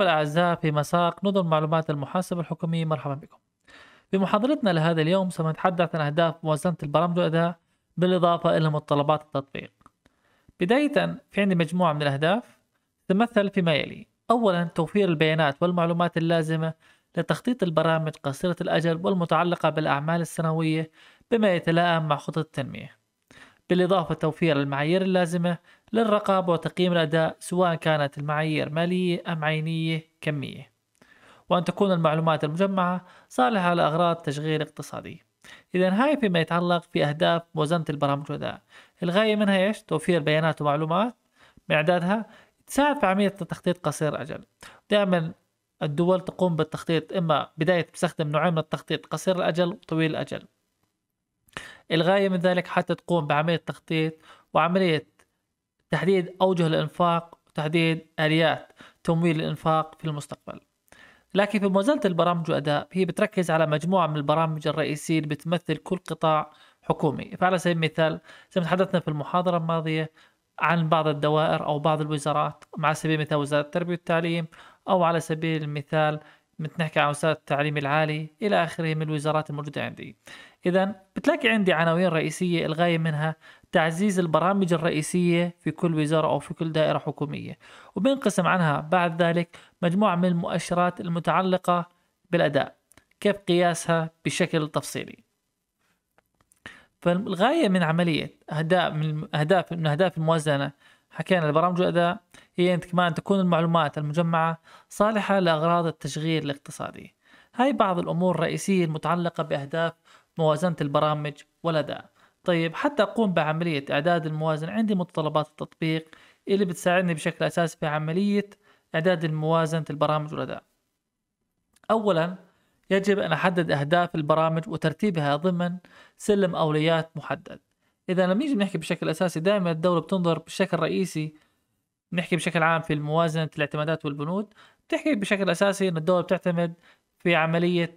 طلاب الأعزاء في مساق نظم معلومات المحاسبة الحكومية مرحبا بكم في محاضرتنا لهذا اليوم سنتحدث عن أهداف موازنة البرامج والأداء بالإضافة إلى متطلبات التطبيق بداية في عندي مجموعة من الأهداف تتمثل فيما يلي أولا توفير البيانات والمعلومات اللازمة لتخطيط البرامج قصيرة الأجل والمتعلقة بالأعمال السنوية بما يتلائم مع خطط التنمية بالإضافة توفير المعايير اللازمة للرقابة وتقييم الأداء سواء كانت المعايير مالية أم عينية كمية وأن تكون المعلومات المجمعة صالحة لأغراض تشغيل اقتصادي إذا هاي فيما يتعلق في أهداف موازنة البرامج الأداء الغاية منها إيش؟ توفير بيانات ومعلومات بإعدادها تساعد في عملية التخطيط قصير الأجل دائما الدول تقوم بالتخطيط إما بداية تستخدم نوعين من التخطيط قصير الأجل وطويل الأجل الغاية من ذلك حتى تقوم بعملية تخطيط وعملية تحديد أوجه الإنفاق وتحديد آليات تمويل الإنفاق في المستقبل لكن في موازنة البرامج وأداء هي بتركز على مجموعة من البرامج الرئيسية اللي بتمثل كل قطاع حكومي فعلى سبيل المثال زي ما تحدثنا في المحاضرة الماضية عن بعض الدوائر أو بعض الوزارات مع سبيل المثال وزارة التربية والتعليم أو على سبيل المثال بنحكي عن وزارة التعليم العالي إلى آخره من الوزارات الموجودة عندي إذا بتلاقي عندي عناوين رئيسية الغاية منها تعزيز البرامج الرئيسية في كل وزارة أو في كل دائرة حكومية وبينقسم عنها بعد ذلك مجموعة من المؤشرات المتعلقة بالأداء كيف قياسها بشكل تفصيلي فالغاية من عملية أهداف من أهداف من أهداف الموازنة حكينا البرامج والأداء هي كمان تكون المعلومات المجمعة صالحة لأغراض التشغيل الاقتصادي هاي بعض الأمور الرئيسية المتعلقة بأهداف موازنة البرامج والأداء طيب حتى أقوم بعملية إعداد الموازنة عندي متطلبات التطبيق اللي بتساعدني بشكل أساسي في عملية إعداد الموازنة البرامج والأداء أولا يجب أن أحدد أهداف البرامج وترتيبها ضمن سلم أولويات محدد إذا لما نيجي نحكي بشكل أساسي دائما الدولة بتنظر بشكل رئيسي نحكي بشكل عام في موازنة الاعتمادات والبنود بتحكي بشكل أساسي أن الدولة بتعتمد في عملية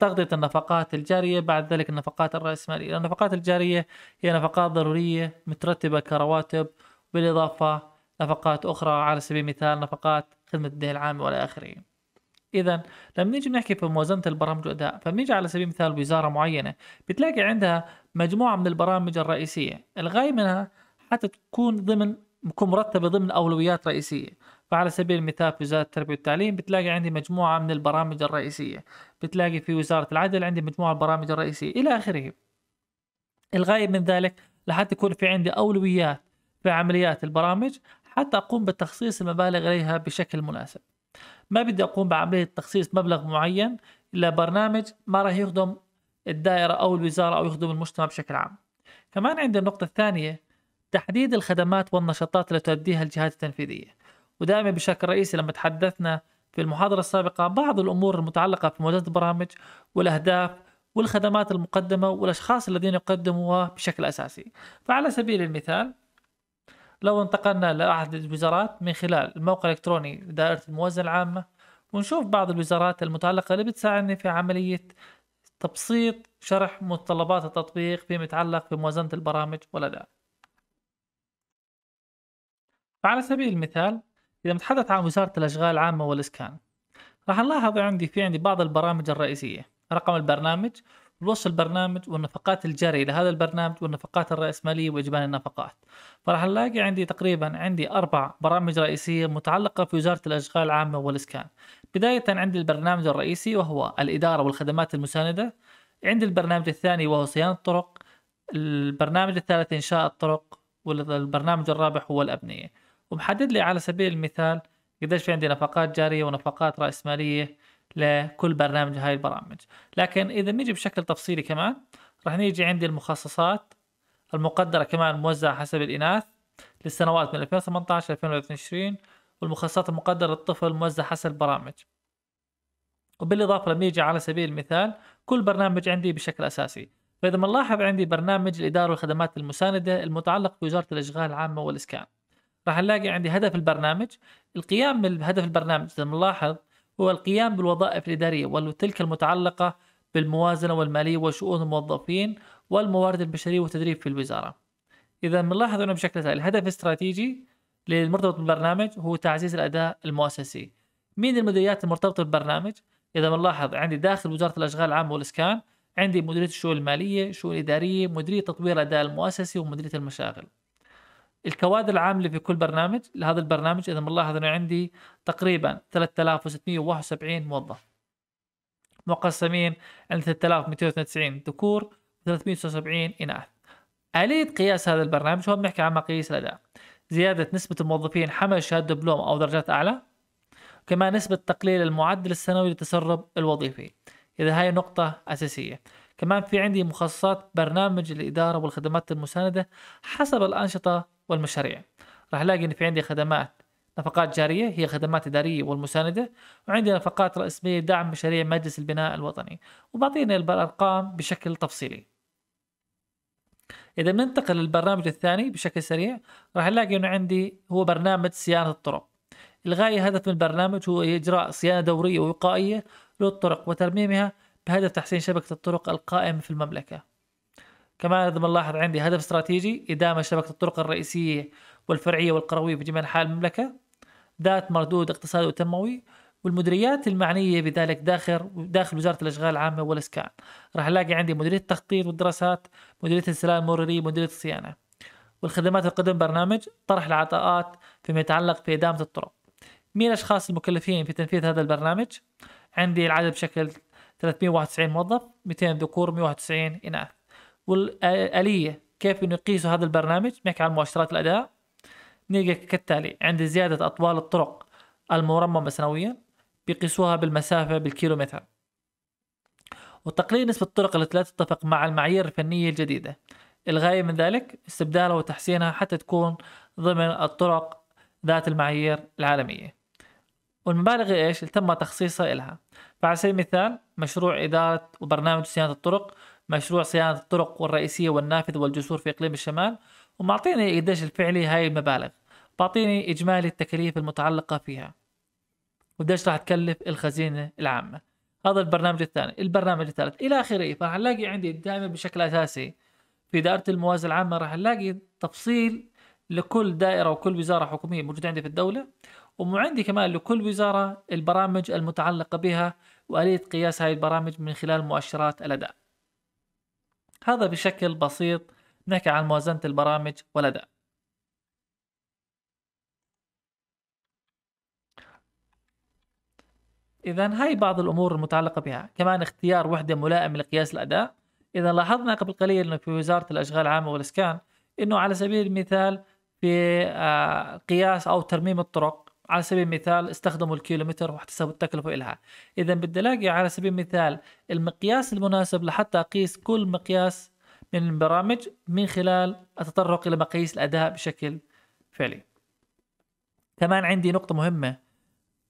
تغطية النفقات الجارية بعد ذلك النفقات الرأسمالية النفقات الجارية هي نفقات ضرورية مترتبة كرواتب بالإضافة نفقات أخرى على سبيل المثال نفقات خدمة الدين العام وإلى آخره إذا لما نيجي نحكي في موازنة البرامج والأداء فبنيجي على سبيل المثال وزارة معينة بتلاقي عندها مجموعة من البرامج الرئيسية الغاية منها حتى تكون ضمن تكون مرتبة ضمن أولويات رئيسية فعلى سبيل المثال في وزاره التربيه والتعليم بتلاقي عندي مجموعه من البرامج الرئيسيه بتلاقي في وزاره العدل عندي مجموعه من البرامج الرئيسيه الى اخره الغايه من ذلك لحتى يكون في عندي اولويات في عمليات البرامج حتى اقوم بتخصيص المبالغ اليها بشكل مناسب ما بدي اقوم بعمليه تخصيص مبلغ معين لبرنامج ما راح يخدم الدائره او الوزاره او يخدم المجتمع بشكل عام كمان عندي النقطه الثانيه تحديد الخدمات والنشاطات التي تؤديها الجهات التنفيذيه ودائما بشكل رئيسي لما تحدثنا في المحاضرة السابقة بعض الأمور المتعلقة بمواجهة البرامج والأهداف والخدمات المقدمة والأشخاص الذين يقدموها بشكل أساسي فعلى سبيل المثال لو انتقلنا لأحد الوزارات من خلال الموقع الإلكتروني لدائرة الموازنة العامة ونشوف بعض الوزارات المتعلقة اللي بتساعدني في عملية تبسيط شرح متطلبات التطبيق فيما يتعلق بموازنة البرامج والأداء. على سبيل المثال اذا بنتحدث عن وزاره الاشغال العامه والاسكان راح نلاحظ عندي في عندي بعض البرامج الرئيسيه رقم البرنامج وصف البرنامج والنفقات الجارية لهذا البرنامج والنفقات الرأسمالية وإجمالي النفقات فراح نلاقي عندي تقريبا عندي أربع برامج رئيسية متعلقة في وزارة الأشغال العامة والإسكان بداية عندي البرنامج الرئيسي وهو الإدارة والخدمات المساندة عندي البرنامج الثاني وهو صيانة الطرق البرنامج الثالث إنشاء الطرق والبرنامج الرابع هو الأبنية ومحدد لي على سبيل المثال قديش في عندي نفقات جارية ونفقات رأس مالية لكل برنامج هاي البرامج لكن إذا نيجي بشكل تفصيلي كمان راح نيجي عندي المخصصات المقدرة كمان موزعة حسب الإناث للسنوات من 2018 ل 2020 والمخصصات المقدرة للطفل موزعة حسب البرامج وبالإضافة لما يجي على سبيل المثال كل برنامج عندي بشكل أساسي فإذا بنلاحظ عندي برنامج الإدارة والخدمات المساندة المتعلق بوزارة الإشغال العامة والإسكان راح نلاقي عندي هدف البرنامج القيام بهدف البرنامج زي ما نلاحظ هو القيام بالوظائف الإدارية وتلك المتعلقة بالموازنة والمالية وشؤون الموظفين والموارد البشرية والتدريب في الوزارة إذا بنلاحظ أنه بشكل تالي الهدف الاستراتيجي للمرتبط بالبرنامج هو تعزيز الأداء المؤسسي مين المديريات المرتبطة بالبرنامج؟ إذا بنلاحظ عندي داخل وزارة الأشغال العامة والإسكان عندي مديرية الشؤون المالية، شؤون إدارية، مديرية تطوير الأداء المؤسسي ومديرية المشاغل الكوادر العامله في كل برنامج لهذا البرنامج اذا ملاحظ انه عندي تقريبا 3671 موظف مقسمين عند 3292 ذكور و 379 اناث آلية قياس هذا البرنامج هو بنحكي عن مقاييس الأداء زيادة نسبة الموظفين حمل شهادة دبلوم أو درجات أعلى كما نسبة تقليل المعدل السنوي للتسرب الوظيفي إذا هاي نقطة أساسية كمان في عندي مخصصات برنامج الإدارة والخدمات المساندة حسب الأنشطة والمشاريع راح الاقي ان في عندي خدمات نفقات جارية هي خدمات إدارية والمساندة وعندي نفقات رسمية دعم مشاريع مجلس البناء الوطني وبعطينا الأرقام بشكل تفصيلي إذا بننتقل للبرنامج الثاني بشكل سريع راح نلاقي أنه عندي هو برنامج صيانة الطرق الغاية هدف من البرنامج هو إجراء صيانة دورية ووقائية للطرق وترميمها بهدف تحسين شبكة الطرق القائمة في المملكة كمان لازم نلاحظ عندي هدف استراتيجي إدامة شبكة الطرق الرئيسية والفرعية والقروية في جميع أنحاء المملكة ذات مردود اقتصادي وتنموي والمديريات المعنية بذلك داخل داخل وزارة الأشغال العامة والإسكان راح ألاقي عندي مديرية التخطيط والدراسات مديرية السلام المروري مديرية الصيانة والخدمات القدم برنامج طرح العطاءات فيما يتعلق في إدامة الطرق مين الأشخاص المكلفين في تنفيذ هذا البرنامج عندي العدد بشكل 391 موظف 200 ذكور 191 إناث والآلية كيف انه يقيسوا هذا البرنامج بنحكي عن مؤشرات الأداء نلقى كالتالي عند زيادة أطوال الطرق المرممة سنويا بيقيسوها بالمسافة بالكيلومتر وتقليل نسبة الطرق التي لا تتفق مع المعايير الفنية الجديدة الغاية من ذلك استبدالها وتحسينها حتى تكون ضمن الطرق ذات المعايير العالمية والمبالغ ايش اللي تم تخصيصها إلها فعلى سبيل المثال مشروع إدارة وبرنامج صيانة الطرق مشروع صيانة الطرق الرئيسيه والنافذ والجسور في إقليم الشمال ومعطيني قديش الفعلي هاي المبالغ بعطيني إجمالي التكاليف المتعلقة فيها وقديش راح تكلف الخزينة العامة هذا البرنامج الثاني البرنامج الثالث إلى آخره فراح نلاقي عندي دائما بشكل أساسي في دائره الموازنة العامة راح نلاقي تفصيل لكل دائرة وكل وزارة حكومية موجودة عندي في الدولة وعندي كمان لكل وزارة البرامج المتعلقة بها وآلية قياس هذه البرامج من خلال مؤشرات الأداء هذا بشكل بسيط نحكي عن موازنة البرامج والأداء إذا هاي بعض الأمور المتعلقة بها كمان اختيار وحدة ملائمة لقياس الأداء إذا لاحظنا قبل قليل أنه في وزارة الأشغال العامة والإسكان أنه على سبيل المثال في آه، قياس أو ترميم الطرق على سبيل المثال استخدموا الكيلومتر واحتسبوا التكلفة إلها إذا بدي ألاقي على سبيل المثال المقياس المناسب لحتى أقيس كل مقياس من البرامج من خلال أتطرق إلى مقاييس الأداء بشكل فعلي كمان عندي نقطة مهمة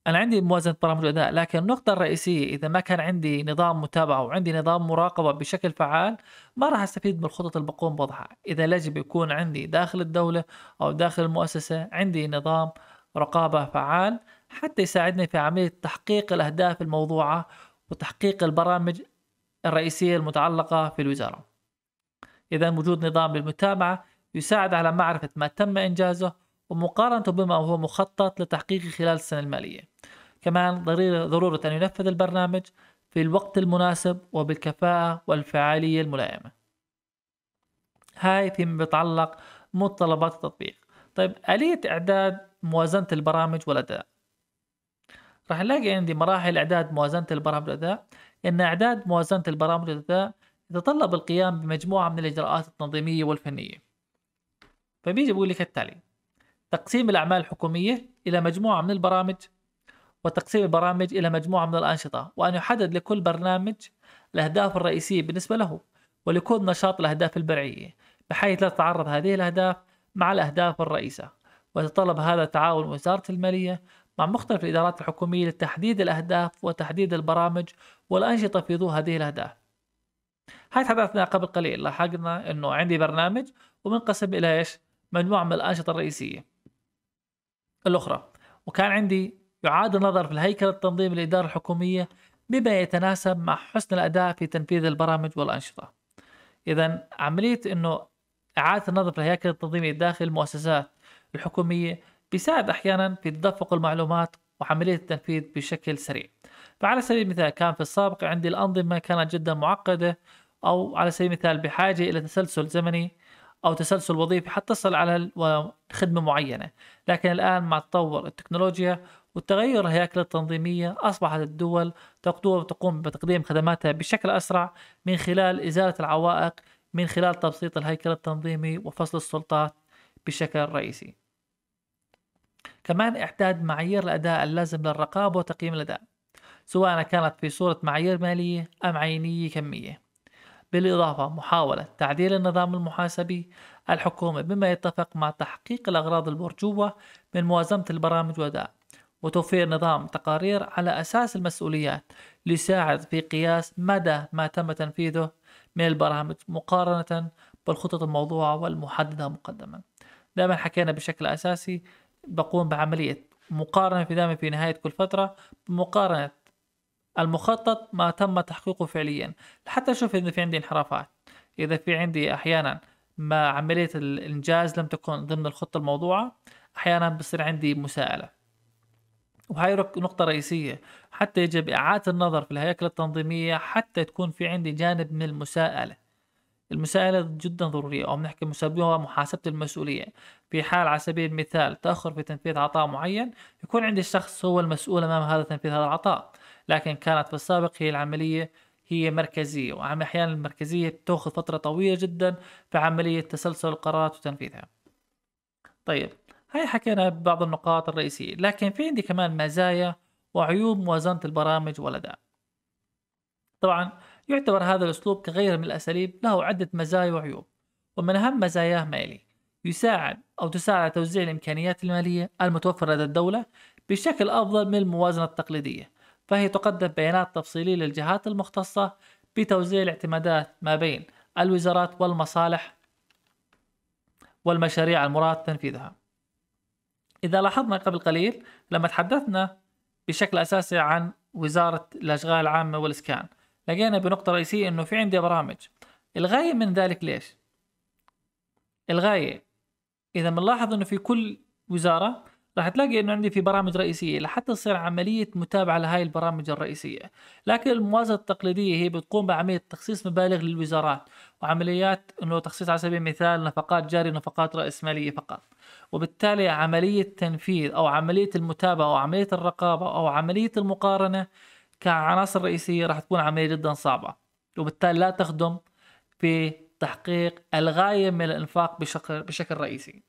أنا عندي موازنة برامج الأداء لكن النقطة الرئيسية إذا ما كان عندي نظام متابعة وعندي نظام مراقبة بشكل فعال ما راح أستفيد من الخطط اللي بقوم بوضعها إذا لازم يكون عندي داخل الدولة أو داخل المؤسسة عندي نظام رقابة فعال حتى يساعدني في عملية تحقيق الأهداف الموضوعة وتحقيق البرامج الرئيسية المتعلقة في الوزارة إذا وجود نظام للمتابعة يساعد على معرفة ما تم إنجازه ومقارنته بما هو مخطط لتحقيقه خلال السنة المالية كمان ضرورة أن ينفذ البرنامج في الوقت المناسب وبالكفاءة والفعالية الملائمة هاي فيما يتعلق متطلبات التطبيق طيب آلية إعداد موازنة البرامج والأداء راح نلاقي عندي مراحل إعداد موازنة البرامج والأداء لأن إعداد موازنة البرامج والأداء يتطلب القيام بمجموعة من الإجراءات التنظيمية والفنية فبيجي بقول لك التالي تقسيم الأعمال الحكومية إلى مجموعة من البرامج وتقسيم البرامج إلى مجموعة من الأنشطة وأن يحدد لكل برنامج الأهداف الرئيسية بالنسبة له ولكل نشاط الأهداف البرعية بحيث لا تتعارض هذه الأهداف مع الأهداف الرئيسة ويتطلب هذا تعاون وزارة المالية مع مختلف الإدارات الحكومية لتحديد الأهداف وتحديد البرامج والأنشطة في ضوء هذه الأهداف هاي تحدثنا قبل قليل لاحقنا أنه عندي برنامج ومنقسم إلى إيش مجموعة من الأنشطة الرئيسية الأخرى وكان عندي يعاد النظر في الهيكل التنظيم الإدارة الحكومية بما يتناسب مع حسن الأداء في تنفيذ البرامج والأنشطة إذا عملية أنه إعادة النظر في الهياكل التنظيمي داخل المؤسسات الحكومية بيساعد أحيانا في تدفق المعلومات وعملية التنفيذ بشكل سريع فعلى سبيل المثال كان في السابق عندي الأنظمة كانت جدا معقدة أو على سبيل المثال بحاجة إلى تسلسل زمني أو تسلسل وظيفي حتى تصل على خدمة معينة لكن الآن مع تطور التكنولوجيا والتغير الهياكل التنظيمية أصبحت الدول تقوم بتقديم خدماتها بشكل أسرع من خلال إزالة العوائق من خلال تبسيط الهيكل التنظيمي وفصل السلطات بشكل رئيسي كمان إعداد معايير الأداء اللازم للرقابة وتقييم الأداء سواء كانت في صورة معايير مالية أم عينية كمية بالإضافة محاولة تعديل النظام المحاسبي الحكومي بما يتفق مع تحقيق الأغراض المرجوة من موازنة البرامج والأداء وتوفير نظام تقارير على أساس المسؤوليات ليساعد في قياس مدى ما تم تنفيذه من البرامج مقارنة بالخطط الموضوعة والمحددة مقدما دائما حكينا بشكل أساسي بقوم بعملية مقارنة في دائما في نهاية كل فترة مقارنة المخطط ما تم تحقيقه فعليا حتى أشوف إذا في عندي انحرافات إذا في عندي أحيانا ما عملية الإنجاز لم تكن ضمن الخطة الموضوعة أحيانا بصير عندي مساءلة وهي نقطة رئيسية حتى يجب إعادة النظر في الهياكل التنظيمية حتى تكون في عندي جانب من المساءلة المسائلة جدا ضرورية أو بنحكي بسموها محاسبة المسؤولية في حال على سبيل المثال تأخر في تنفيذ عطاء معين يكون عند الشخص هو المسؤول أمام هذا تنفيذ هذا العطاء لكن كانت في السابق هي العملية هي مركزية وعم أحيانا المركزية تأخذ فترة طويلة جدا في عملية تسلسل القرارات وتنفيذها طيب هاي حكينا ببعض النقاط الرئيسية لكن في عندي كمان مزايا وعيوب موازنة البرامج والأداء طبعا يعتبر هذا الأسلوب كغيره من الأساليب له عدة مزايا وعيوب ومن أهم مزاياه ما يلي يساعد أو تساعد على توزيع الإمكانيات المالية المتوفرة لدى الدولة بشكل أفضل من الموازنة التقليدية فهي تقدم بيانات تفصيلية للجهات المختصة بتوزيع الاعتمادات ما بين الوزارات والمصالح والمشاريع المراد تنفيذها إذا لاحظنا قبل قليل لما تحدثنا بشكل أساسي عن وزارة الأشغال العامة والإسكان لقينا بنقطة رئيسية انه في عندي برامج الغاية من ذلك ليش؟ الغاية اذا بنلاحظ انه في كل وزارة راح تلاقي انه عندي في برامج رئيسيه لحتى تصير عمليه متابعه لهاي البرامج الرئيسيه، لكن الموازنه التقليديه هي بتقوم بعمليه تخصيص مبالغ للوزارات وعمليات انه تخصيص على سبيل المثال نفقات جاريه ونفقات راس ماليه فقط، وبالتالي عمليه تنفيذ او عمليه المتابعه او عمليه الرقابه او عمليه المقارنه كعناصر رئيسية راح تكون عملية جدا صعبة وبالتالي لا تخدم في تحقيق الغاية من الإنفاق بشكل, بشكل رئيسي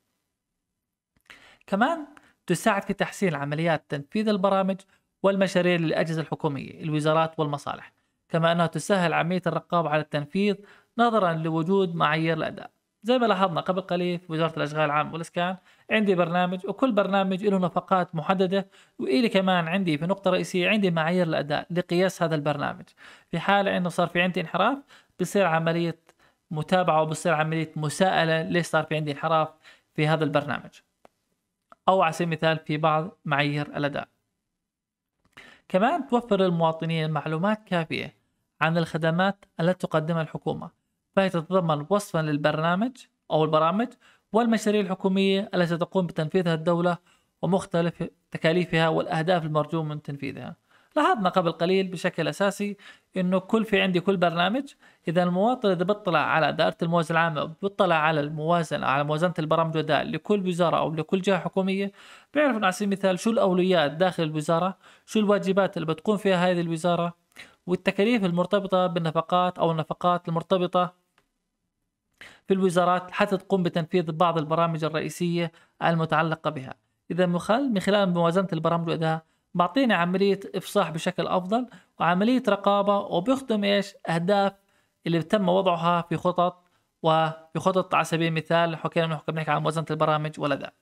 كمان تساعد في تحسين عمليات تنفيذ البرامج والمشاريع للأجهزة الحكومية الوزارات والمصالح كما أنها تسهل عملية الرقابة على التنفيذ نظرا لوجود معايير الأداء زي ما لاحظنا قبل قليل في وزاره الاشغال العامه والاسكان عندي برنامج وكل برنامج له نفقات محدده والي كمان عندي في نقطه رئيسيه عندي معايير الاداء لقياس هذا البرنامج في حاله انه صار في عندي انحراف بصير عمليه متابعه وبصير عمليه مساءله ليش صار في عندي انحراف في هذا البرنامج او على سبيل المثال في بعض معايير الاداء كمان توفر للمواطنين معلومات كافيه عن الخدمات التي تقدمها الحكومه فهي تتضمن وصفا للبرنامج أو البرامج والمشاريع الحكومية التي تقوم بتنفيذها الدولة ومختلف تكاليفها والأهداف المرجو من تنفيذها لاحظنا قبل قليل بشكل أساسي أنه كل في عندي كل برنامج إذا المواطن إذا بطلع على دائرة الموازنة العامة بطلع على الموازنة على موازنة البرامج والدائع لكل وزارة أو لكل جهة حكومية بيعرف على سبيل المثال شو الأولويات داخل الوزارة شو الواجبات اللي بتقوم فيها هذه الوزارة والتكاليف المرتبطة بالنفقات أو النفقات المرتبطة في الوزارات حتى تقوم بتنفيذ بعض البرامج الرئيسية المتعلقة بها إذا من خلال موازنة البرامج وإذا بعطينا عملية إفصاح بشكل أفضل وعملية رقابة وبيخدم إيش أهداف اللي تم وضعها في خطط وفي خطط على سبيل المثال حكينا نحكي عن موازنة البرامج والأداء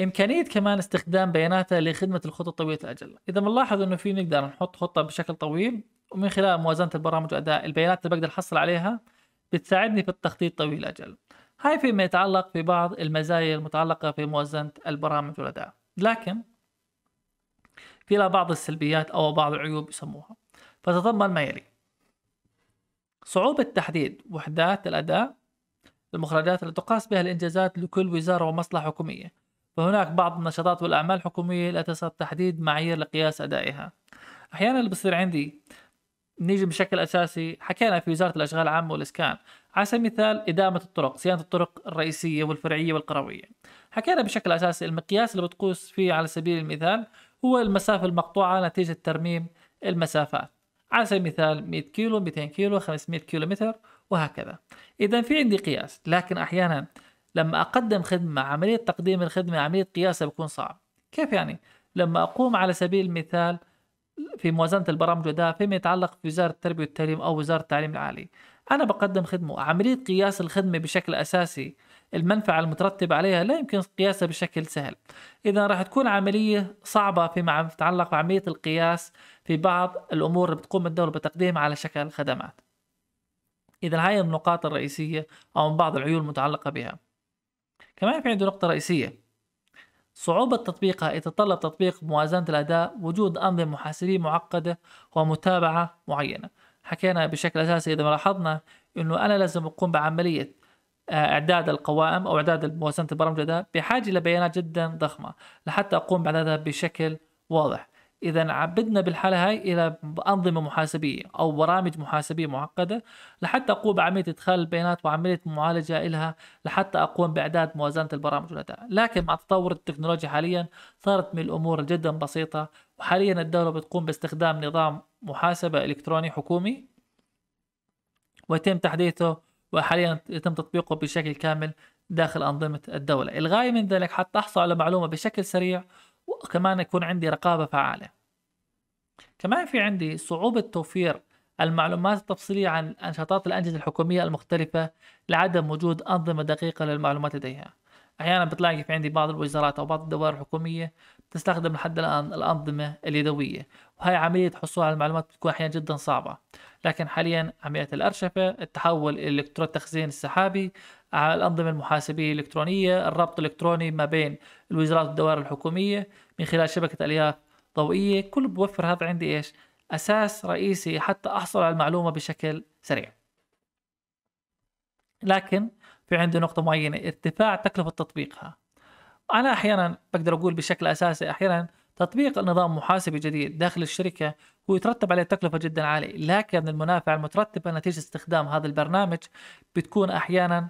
امكانيه كمان استخدام بياناتها لخدمه الخطط طويله الاجل اذا بنلاحظ انه في نقدر نحط خطه بشكل طويل ومن خلال موازنه البرامج واداء البيانات اللي بقدر احصل عليها بتساعدني في التخطيط طويل الاجل هاي فيما يتعلق في بعض المزايا المتعلقه في موازنه البرامج والاداء لكن في لها بعض السلبيات او بعض العيوب يسموها فتضمن ما يلي صعوبة تحديد وحدات الأداء المخرجات التي تقاس بها الإنجازات لكل وزارة ومصلحة حكومية وهناك بعض النشاطات والأعمال الحكومية لا تسعى تحديد معايير لقياس أدائها أحيانا اللي بصير عندي نيجي بشكل أساسي حكينا في وزارة الأشغال العامة والإسكان على سبيل المثال إدامة الطرق صيانة الطرق الرئيسية والفرعية والقروية حكينا بشكل أساسي المقياس اللي بتقوس فيه على سبيل المثال هو المسافة المقطوعة نتيجة ترميم المسافات على سبيل المثال 100 كيلو 200 كيلو 500 كيلو متر وهكذا إذا في عندي قياس لكن أحيانا لما أقدم خدمة عملية تقديم الخدمة عملية قياسها بكون صعب كيف يعني؟ لما أقوم على سبيل المثال في موازنة البرامج وده فيما يتعلق في وزارة التربية والتعليم أو وزارة التعليم العالي أنا بقدم خدمة عملية قياس الخدمة بشكل أساسي المنفعة المترتبة عليها لا يمكن قياسها بشكل سهل إذا راح تكون عملية صعبة فيما يتعلق بعملية القياس في بعض الأمور اللي بتقوم الدولة بتقديمها على شكل خدمات إذا هاي النقاط الرئيسية أو من بعض العيوب المتعلقة بها كمان في عنده نقطة رئيسية صعوبة تطبيقها يتطلب تطبيق موازنة الأداء وجود أنظمة محاسبية معقدة ومتابعة معينة حكينا بشكل أساسي إذا لاحظنا أنه أنا لازم أقوم بعملية آه، إعداد القوائم أو إعداد موازنة البرامج الأداء بحاجة لبيانات جدا ضخمة لحتى أقوم بإعدادها بشكل واضح اذا عبدنا بالحاله هاي الى انظمه محاسبيه او برامج محاسبيه معقده لحتى اقوم بعمليه ادخال البيانات وعمليه معالجه لها لحتى اقوم باعداد موازنه البرامج والاداء لكن مع تطور التكنولوجيا حاليا صارت من الامور جدا بسيطه وحاليا الدوله بتقوم باستخدام نظام محاسبه الكتروني حكومي ويتم تحديثه وحاليا يتم تطبيقه بشكل كامل داخل انظمه الدوله الغايه من ذلك حتى احصل على معلومه بشكل سريع وكمان يكون عندي رقابة فعالة كمان في عندي صعوبة توفير المعلومات التفصيلية عن أنشطات الأجهزة الحكومية المختلفة لعدم وجود أنظمة دقيقة للمعلومات لديها أحيانا بتلاقي في عندي بعض الوزارات أو بعض الدوائر الحكومية تستخدم لحد الآن الأنظمة اليدوية وهي عملية الحصول على المعلومات بتكون أحيانا جدا صعبة لكن حاليا عملية الأرشفة التحول إلى إلكترون التخزين السحابي على الأنظمة المحاسبية الإلكترونية الربط الإلكتروني ما بين الوزارات والدوائر الحكومية من خلال شبكة ألياف ضوئية كل بوفر هذا عندي إيش أساس رئيسي حتى أحصل على المعلومة بشكل سريع لكن في عندي نقطة معينة ارتفاع تكلفة تطبيقها أنا أحيانا بقدر أقول بشكل أساسي أحيانا تطبيق نظام محاسبي جديد داخل الشركة هو يترتب عليه تكلفة جدا عالية لكن المنافع المترتبة نتيجة استخدام هذا البرنامج بتكون أحيانا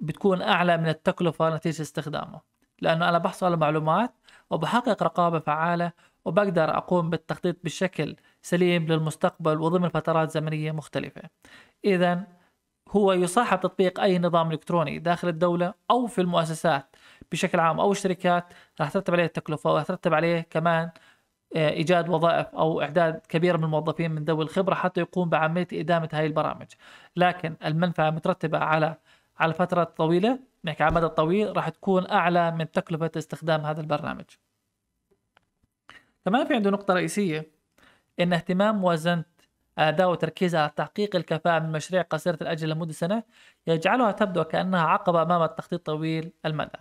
بتكون أعلى من التكلفة نتيجة استخدامه لأنه أنا بحصل على معلومات وبحقق رقابة فعالة وبقدر أقوم بالتخطيط بشكل سليم للمستقبل وضمن فترات زمنية مختلفة إذا هو يصاحب تطبيق أي نظام إلكتروني داخل الدولة أو في المؤسسات بشكل عام أو الشركات راح ترتب عليه التكلفة وراح ترتب عليه كمان آه، ايجاد وظائف او اعداد كبير من الموظفين من ذوي الخبره حتى يقوم بعمليه ادامه هذه البرامج لكن المنفعه مترتبه على على فترة طويلة نحكي يعني على مدى طويل راح تكون أعلى من تكلفة استخدام هذا البرنامج كمان في عنده نقطة رئيسية إن اهتمام موازنة أداء وتركيزها على تحقيق الكفاءة من مشاريع قصيرة الأجل لمدة سنة يجعلها تبدو كأنها عقبة أمام التخطيط طويل المدى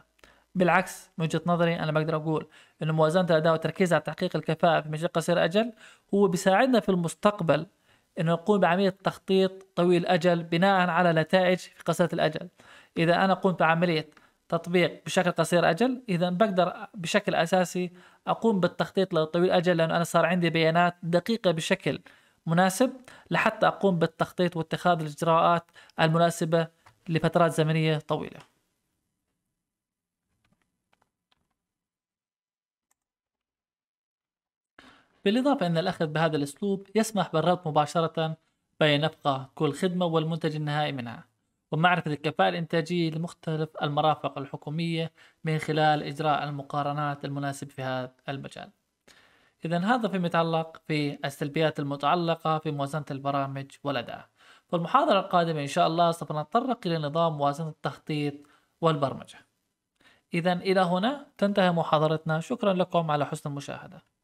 بالعكس من وجهة نظري أنا بقدر أقول إن موازنة الأداء وتركيزها على تحقيق الكفاءة في مشاريع قصيرة الأجل هو بيساعدنا في المستقبل أنه نقوم بعملية تخطيط طويل الأجل بناء على نتائج في قصيرة الأجل إذا أنا قمت بعملية تطبيق بشكل قصير أجل إذا بقدر بشكل أساسي أقوم بالتخطيط لطويل الأجل لأنه أنا صار عندي بيانات دقيقة بشكل مناسب لحتى أقوم بالتخطيط واتخاذ الإجراءات المناسبة لفترات زمنية طويلة بالإضافة أن الأخذ بهذا الأسلوب يسمح بالربط مباشرة بين نفقة كل خدمة والمنتج النهائي منها ومعرفة الكفاءة الإنتاجية لمختلف المرافق الحكومية من خلال إجراء المقارنات المناسبة في هذا المجال إذا هذا فيما يتعلق في السلبيات المتعلقة في موازنة البرامج والأداء فالمحاضرة القادمة إن شاء الله سوف نتطرق إلى نظام موازنة التخطيط والبرمجة إذا إلى هنا تنتهي محاضرتنا شكرا لكم على حسن المشاهدة